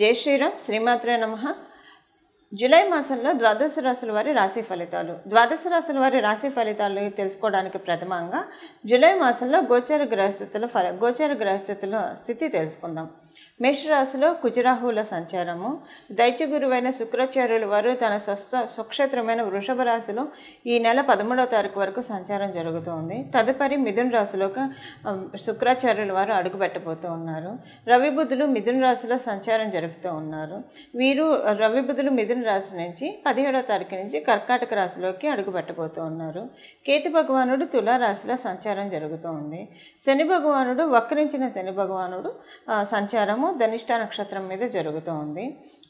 జై శ్రీరామ్ శ్రీమాత్రే నమ జూలై మాసంలో ద్వాదశ రాశుల వారి రాశి ఫలితాలు ద్వాదశ రాశుల వారి రాశి ఫలితాలు తెలుసుకోవడానికి ప్రథమంగా జూలై మాసంలో గోచర గ్రహస్థితుల ఫల గోచర గ్రహస్థితుల స్థితి తెలుసుకుందాం మేషరాశిలో కుజరాహుల సంచారము దైత్యగురువైన శుక్రాచార్యుల వారు తన స్వస్థ సుక్షేత్రమైన వృషభ రాశిలో ఈ నెల పదమూడవ తారీఖు వరకు సంచారం జరుగుతోంది తదుపరి మిథున రాశిలోకి శుక్రాచార్యుల వారు అడుగుపెట్టబోతూ ఉన్నారు రవిబుద్ధులు మిథున రాశిలో సంచారం జరుపుతూ ఉన్నారు వీరు రవిబుద్ధులు మిథున రాశి నుంచి పదిహేడవ తారీఖు నుంచి కర్కాటక రాశిలోకి అడుగుపెట్టబోతూ ఉన్నారు కేతు భగవానుడు తులారాశిలో సంచారం జరుగుతూ ఉంది శని భగవానుడు వక్రించిన శని భగవానుడు సంచారము ధనిష్ట నక్షత్రం మీద జరుగుతోంది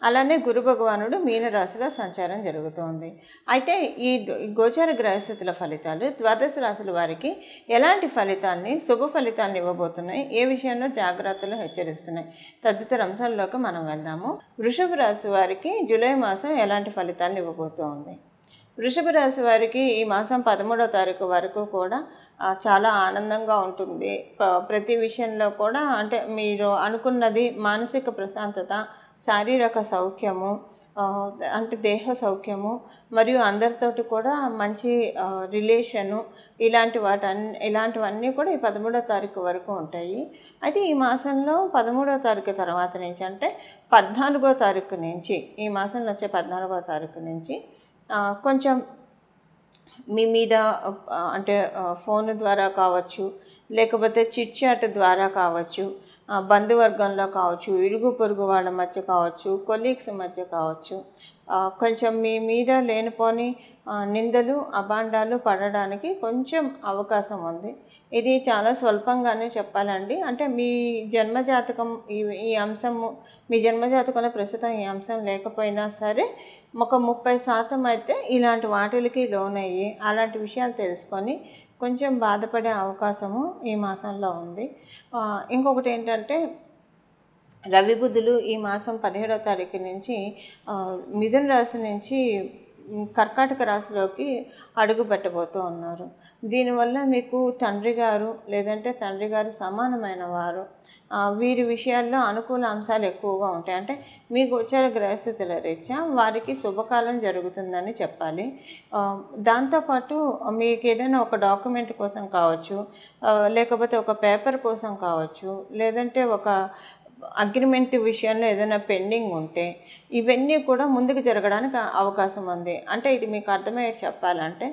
అలానే గురు భగవానుడు మీనరాశిలో సంచారం జరుగుతోంది అయితే ఈ గోచార గ్రహస్థితుల ఫలితాలు ద్వాదశ రాశుల వారికి ఎలాంటి ఫలితాన్ని శుభ ఫలితాన్ని ఇవ్వబోతున్నాయి ఏ విషయంలో జాగ్రత్తలు హెచ్చరిస్తున్నాయి తదితర అంశాల్లోకి మనం వెళ్దాము వృషభ రాశి వారికి జూలై మాసం ఎలాంటి ఫలితాలను ఇవ్వబోతోంది వృషభ రాశి వారికి ఈ మాసం పదమూడో తారీఖు వరకు కూడా చాలా ఆనందంగా ఉంటుంది ప్రతి విషయంలో కూడా అంటే మీరు అనుకున్నది మానసిక ప్రశాంతత శారీరక సౌఖ్యము అంటే దేహ సౌఖ్యము మరియు అందరితోటి కూడా మంచి రిలేషను ఇలాంటి వాటన్ని ఇలాంటివన్నీ కూడా ఈ పదమూడో తారీఖు వరకు ఉంటాయి అయితే ఈ మాసంలో పదమూడో తారీఖు తర్వాత నుంచి అంటే పద్నాలుగో తారీఖు నుంచి ఈ మాసంలో వచ్చే పద్నాలుగో తారీఖు నుంచి కొంచెం మీ మీద అంటే ఫోన్ ద్వారా కావచ్చు లేకపోతే చిట్ చాట్ ద్వారా కావచ్చు బంధువర్గంలో కావచ్చు ఇరుగు పొరుగు వాళ్ళ మధ్య కావచ్చు కొలీగ్స్ మధ్య కావచ్చు కొంచెం మీ మీద లేనిపోని నిందలు అభాండాలు పడడానికి కొంచెం అవకాశం ఉంది ఇది చాలా స్వల్పంగానే చెప్పాలండి అంటే మీ జన్మజాతకం ఈ ఈ అంశము మీ జన్మజాతకంలో ప్రస్తుతం ఈ అంశం లేకపోయినా సరే ఒక ముప్పై శాతం అయితే ఇలాంటి వాటిలకి లోన్ అయ్యి అలాంటి విషయాలు తెలుసుకొని కొంచెం బాధపడే అవకాశము ఈ మాసంలో ఉంది ఇంకొకటి ఏంటంటే రవి బుధులు ఈ మాసం పదిహేడవ తారీఖు నుంచి మిథున రాశి నుంచి కర్కాటక రాశిలోకి అడుగు పెట్టబోతూ ఉన్నారు దీనివల్ల మీకు తండ్రి గారు లేదంటే తండ్రి గారు సమానమైన వారు వీరి విషయాల్లో అనుకూల అంశాలు ఎక్కువగా ఉంటాయి అంటే మీ గోచర గ్రహస్థితుల రీత్యా వారికి శుభకాలం జరుగుతుందని చెప్పాలి దాంతోపాటు మీకు ఏదైనా ఒక డాక్యుమెంట్ కోసం కావచ్చు లేకపోతే ఒక పేపర్ కోసం కావచ్చు లేదంటే ఒక అగ్రిమెంట్ విషయంలో ఏదైనా పెండింగ్ ఉంటే ఇవన్నీ కూడా ముందుకు జరగడానికి అవకాశం ఉంది అంటే ఇది మీకు అర్థమయ్యే చెప్పాలంటే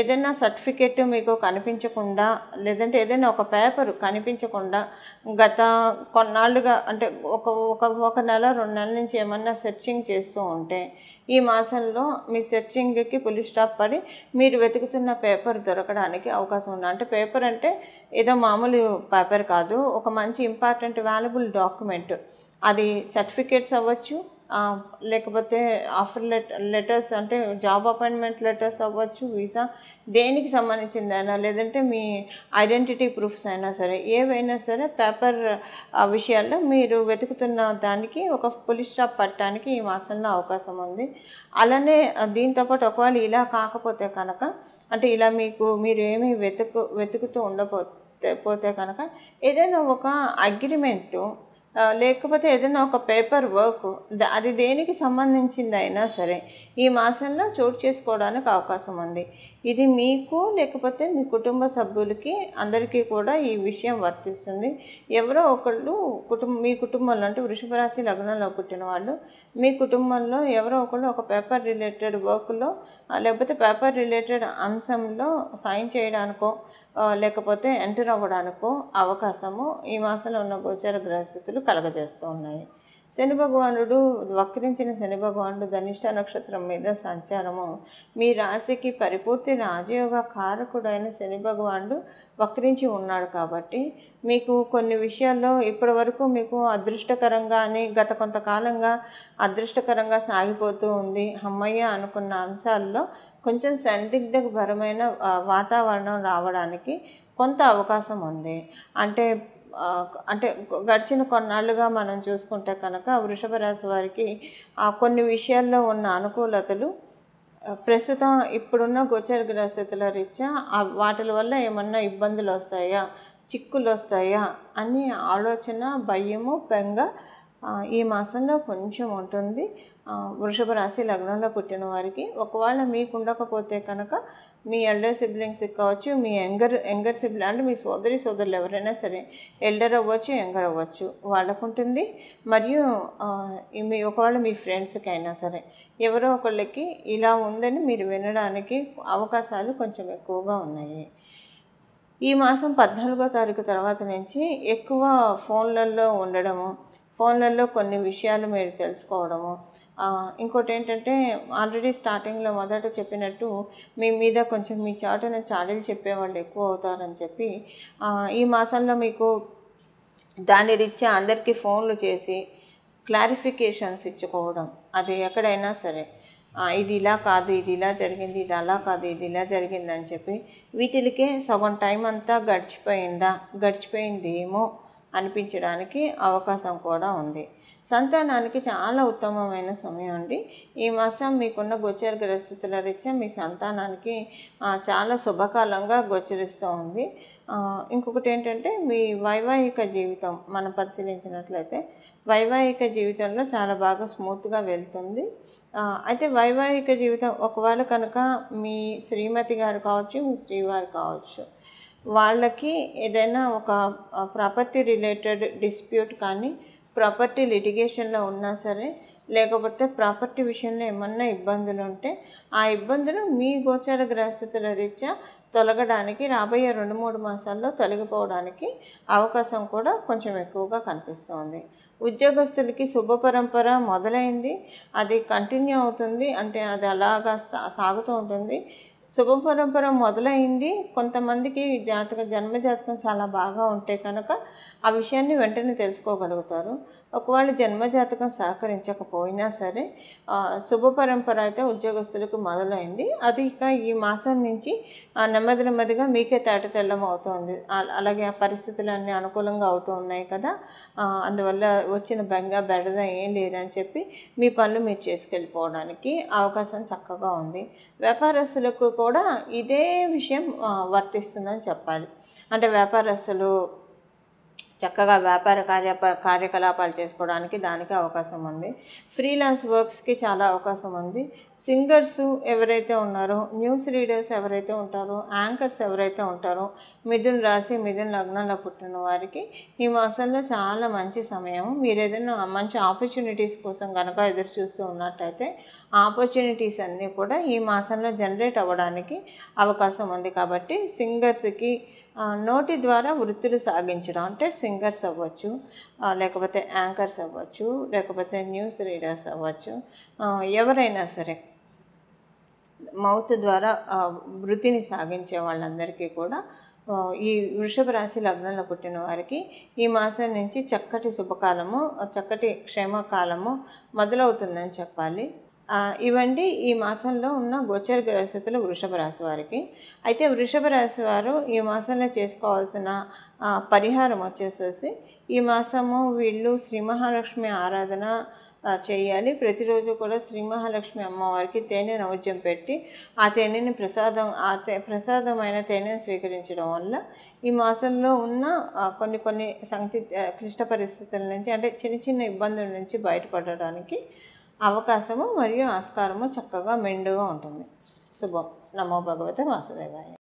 ఏదైనా సర్టిఫికెట్ మీకు కనిపించకుండా లేదంటే ఏదైనా ఒక పేపరు కనిపించకుండా గత కొన్నాళ్ళుగా అంటే ఒక ఒక ఒక నెల రెండు నెలల నుంచి ఏమన్నా సెర్చింగ్ చేస్తూ ఉంటే ఈ మాసంలో మీ సెర్చింగ్కి పులి స్టాప్ పడి మీరు వెతుకుతున్న పేపర్ దొరకడానికి అవకాశం ఉంది అంటే పేపర్ అంటే ఏదో మామూలు పేపర్ కాదు ఒక మంచి ఇంపార్టెంట్ వాల్యుబుల్ డాక్యుమెంట్ అది సర్టిఫికేట్స్ అవ్వచ్చు లేకపోతే ఆఫర్ లెటర్ లెటర్స్ అంటే జాబ్ అపాయింట్మెంట్ లెటర్స్ అవ్వచ్చు వీసా దేనికి సంబంధించిందైనా లేదంటే మీ ఐడెంటిటీ ప్రూఫ్స్ అయినా సరే ఏవైనా సరే పేపర్ విషయాల్లో మీరు వెతుకుతున్న దానికి ఒక పోలీస్ స్టాప్ పట్టడానికి ఈ మాసంలో అవకాశం ఉంది అలానే దీంతోపాటు ఒకవేళ ఇలా కాకపోతే కనుక అంటే ఇలా మీకు మీరు ఏమీ వెతుకు వెతుకుతూ ఉండబో పోతే కనుక ఏదైనా ఒక అగ్రిమెంటు లేకపోతే ఏదైనా ఒక పేపర్ వర్క్ అది దేనికి సంబంధించింది అయినా సరే ఈ మాసంలో చోటు చేసుకోవడానికి అవకాశం ఉంది ఇది మీకు లేకపోతే మీ కుటుంబ సభ్యులకి అందరికీ కూడా ఈ విషయం వర్తిస్తుంది ఎవరో ఒకళ్ళు కుటుంబ మీ కుటుంబంలో అంటే వృషభ రాశి లగ్నంలో పుట్టిన వాళ్ళు మీ కుటుంబంలో ఎవరో ఒకళ్ళు ఒక పేపర్ రిలేటెడ్ వర్క్లో లేకపోతే పేపర్ రిలేటెడ్ అంశంలో సాయం చేయడానికో లేకపోతే ఎంటర్ అవ్వడానికో అవకాశము ఈ మాసంలో ఉన్న గోచర గ్రహస్థితులు పరిస్థితులు కలగజేస్తూ ఉన్నాయి శని భగవానుడు వక్రించిన శని భగవానుడు ధనిష్ట నక్షత్రం మీద సంచారము మీ రాశికి పరిపూర్తి రాజయోగ కారకుడైన శని భగవానుడు వక్రించి ఉన్నాడు కాబట్టి మీకు కొన్ని విషయాల్లో ఇప్పటి వరకు మీకు అదృష్టకరంగా అని గత కొంతకాలంగా అదృష్టకరంగా సాగిపోతూ ఉంది అమ్మయ్య అనుకున్న అంశాల్లో కొంచెం సందిగ్ధపరమైన వాతావరణం రావడానికి కొంత అవకాశం ఉంది అంటే అంటే గడిచిన కొన్నాళ్ళుగా మనం చూసుకుంటే కనుక వృషభ రాశి వారికి కొన్ని విషయాల్లో ఉన్న అనుకూలతలు ప్రస్తుతం ఇప్పుడున్న గోచర గ్రహస్థితుల రీత్యా వాటి వల్ల ఏమన్నా ఇబ్బందులు వస్తాయా చిక్కులు వస్తాయా అని ఆలోచన భయము పెంగ ఈ మాసంలో కొంచెం ఉంటుంది వృషభ రాశి లగ్నంలో పుట్టిన వారికి ఒకవేళ మీకు ఉండకపోతే కనుక మీ ఎల్డర్ సిబ్లింగ్స్ కావచ్చు మీ యంగర్ యంగర్ సిబ్లింగ్ అంటే మీ సోదరి సోదరులు ఎవరైనా సరే ఎల్డర్ అవ్వచ్చు యంగర్ అవ్వచ్చు వాళ్ళకు ఉంటుంది మరియు మీ ఒకవేళ మీ ఫ్రెండ్స్కి అయినా సరే ఎవరో ఒకళ్ళకి ఇలా ఉందని మీరు వినడానికి అవకాశాలు కొంచెం ఎక్కువగా ఉన్నాయి ఈ మాసం పద్నాలుగో తారీఖు తర్వాత నుంచి ఎక్కువ ఫోన్లలో ఉండడము ఫోన్లలో కొన్ని విషయాలు మీరు తెలుసుకోవడము ఇంకోటి ఏంటంటే ఆల్రెడీ స్టార్టింగ్లో మొదట చెప్పినట్టు మీ మీద కొంచెం మీ చాటున చాడీలు చెప్పేవాళ్ళు ఎక్కువ అవుతారని చెప్పి ఈ మాసంలో మీకు దాని రీత్యా అందరికీ ఫోన్లు చేసి క్లారిఫికేషన్స్ ఇచ్చుకోవడం అది ఎక్కడైనా సరే ఇది ఇలా కాదు ఇది ఇలా జరిగింది ఇది అలా కాదు ఇది ఇలా జరిగిందని చెప్పి వీటికే సగం టైం అంతా గడిచిపోయిందా గడిచిపోయింది ఏమో అనిపించడానికి అవకాశం కూడా ఉంది సంతానానికి చాలా ఉత్తమమైన సమయం అండి ఈ మాసం మీకున్న గోచర గ్రహస్థితుల రీత్యా మీ సంతానానికి చాలా శుభకాలంగా గోచరిస్తూ ఉంది ఇంకొకటి ఏంటంటే మీ వైవాహిక జీవితం మనం పరిశీలించినట్లయితే వైవాహిక జీవితంలో చాలా బాగా స్మూత్గా వెళ్తుంది అయితే వైవాహిక జీవితం ఒకవేళ కనుక మీ శ్రీమతి గారు కావచ్చు మీ శ్రీవారు కావచ్చు వాళ్ళకి ఏదైనా ఒక ప్రాపర్టీ రిలేటెడ్ డిస్ప్యూట్ కానీ ప్రాపర్టీ లిటిగేషన్లో ఉన్నా సరే లేకపోతే ప్రాపర్టీ విషయంలో ఏమన్నా ఇబ్బందులు ఉంటే ఆ ఇబ్బందులు మీ గోచర గ్రహస్థితుల రీత్యా తొలగడానికి రాబోయే రెండు మూడు మాసాల్లో తొలగిపోవడానికి అవకాశం కూడా కొంచెం ఎక్కువగా కనిపిస్తోంది ఉద్యోగస్తులకి శుభ పరంపర మొదలైంది అది కంటిన్యూ అవుతుంది అంటే అది అలాగా సాగుతూ ఉంటుంది శుభ పరంపర మొదలైంది కొంతమందికి జాతక జన్మజాతకం చాలా బాగా ఉంటే కనుక ఆ విషయాన్ని వెంటనే తెలుసుకోగలుగుతారు ఒకవేళ జన్మజాతకం సహకరించకపోయినా సరే శుభ పరంపర అయితే ఉద్యోగస్తులకు మొదలైంది అది ఇక ఈ మాసం నుంచి నెమ్మది నెమ్మదిగా మీకే తేటతెల్లం అవుతుంది అలాగే ఆ పరిస్థితులన్నీ అనుకూలంగా అవుతూ ఉన్నాయి కదా అందువల్ల వచ్చిన బెంగ బెడద ఏం లేదని చెప్పి మీ పనులు మీరు చేసుకెళ్ళిపోవడానికి అవకాశం చక్కగా ఉంది వ్యాపారస్తులకు కూడా ఇదే విషయం వర్తిస్తుందని చెప్పాలి అంటే వ్యాపారస్తులు చక్కగా వ్యాపార కార్య కార్యకలాపాలు చేసుకోవడానికి దానికి అవకాశం ఉంది ఫ్రీలాన్స్ వర్క్స్కి చాలా అవకాశం ఉంది సింగర్స్ ఎవరైతే ఉన్నారో న్యూస్ రీడర్స్ ఎవరైతే ఉంటారో యాంకర్స్ ఎవరైతే ఉంటారో మిథున్ రాశి మిథున్ లగ్నంలో పుట్టిన వారికి ఈ మాసంలో చాలా మంచి సమయం మీరు ఏదైనా మంచి ఆపర్చునిటీస్ కోసం కనుక ఎదురు చూస్తూ ఉన్నట్టయితే ఆపర్చునిటీస్ అన్నీ కూడా ఈ మాసంలో జనరేట్ అవ్వడానికి అవకాశం ఉంది కాబట్టి సింగర్స్కి నోటి ద్వారా వృత్తులు సాగించడం అంటే సింగర్స్ అవ్వచ్చు లేకపోతే యాంకర్స్ అవ్వచ్చు లేకపోతే న్యూస్ రీడర్స్ అవ్వచ్చు ఎవరైనా సరే మౌత్ ద్వారా వృత్తిని సాగించే వాళ్ళందరికీ కూడా ఈ వృషభ రాశి లగ్నంలో పుట్టిన వారికి ఈ మాసం నుంచి చక్కటి శుభకాలము చక్కటి క్షేమకాలము మొదలవుతుందని చెప్పాలి ఇవండి ఈ మాసంలో ఉన్న గోచర గ్రహస్థితులు వృషభ రాశి వారికి అయితే వృషభ రాశి వారు ఈ మాసంలో చేసుకోవాల్సిన పరిహారం వచ్చేసేసి ఈ మాసము వీళ్ళు శ్రీ మహాలక్ష్మి ఆరాధన చేయాలి ప్రతిరోజు కూడా శ్రీ మహాలక్ష్మి అమ్మవారికి తేనె నవద్యం పెట్టి ఆ తేనెని ప్రసాదం ఆ తే ప్రసాదమైన తేనెను స్వీకరించడం వల్ల ఈ మాసంలో ఉన్న కొన్ని కొన్ని సంక్లిష్ట క్లిష్ట పరిస్థితుల నుంచి అంటే చిన్న చిన్న ఇబ్బందుల నుంచి బయటపడడానికి అవకాశము మరియు ఆస్కారము చక్కగా మెండుగా ఉంటుంది శుభం నమో భగవతి వాసుదేవాయ